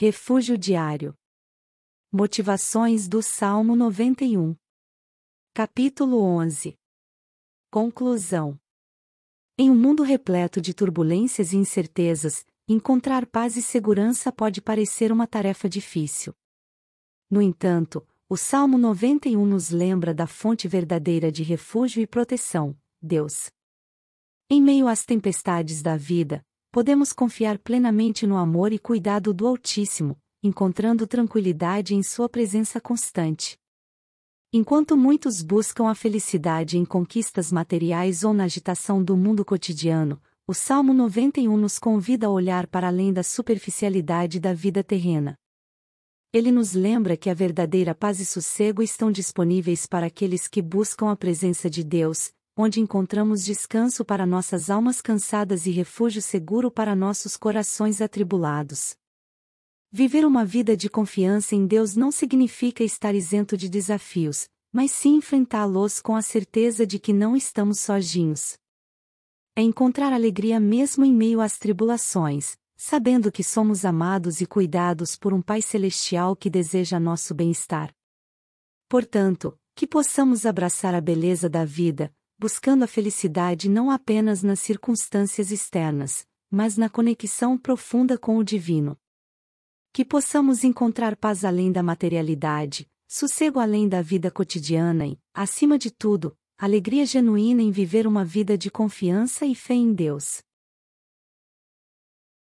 Refúgio diário. Motivações do Salmo 91. Capítulo 11. Conclusão. Em um mundo repleto de turbulências e incertezas, encontrar paz e segurança pode parecer uma tarefa difícil. No entanto, o Salmo 91 nos lembra da fonte verdadeira de refúgio e proteção, Deus. Em meio às tempestades da vida, podemos confiar plenamente no amor e cuidado do Altíssimo, encontrando tranquilidade em sua presença constante. Enquanto muitos buscam a felicidade em conquistas materiais ou na agitação do mundo cotidiano, o Salmo 91 nos convida a olhar para além da superficialidade da vida terrena. Ele nos lembra que a verdadeira paz e sossego estão disponíveis para aqueles que buscam a presença de Deus, onde encontramos descanso para nossas almas cansadas e refúgio seguro para nossos corações atribulados. Viver uma vida de confiança em Deus não significa estar isento de desafios, mas sim enfrentá-los com a certeza de que não estamos sozinhos. É encontrar alegria mesmo em meio às tribulações, sabendo que somos amados e cuidados por um Pai Celestial que deseja nosso bem-estar. Portanto, que possamos abraçar a beleza da vida, buscando a felicidade não apenas nas circunstâncias externas, mas na conexão profunda com o divino. Que possamos encontrar paz além da materialidade, sossego além da vida cotidiana e, acima de tudo, alegria genuína em viver uma vida de confiança e fé em Deus.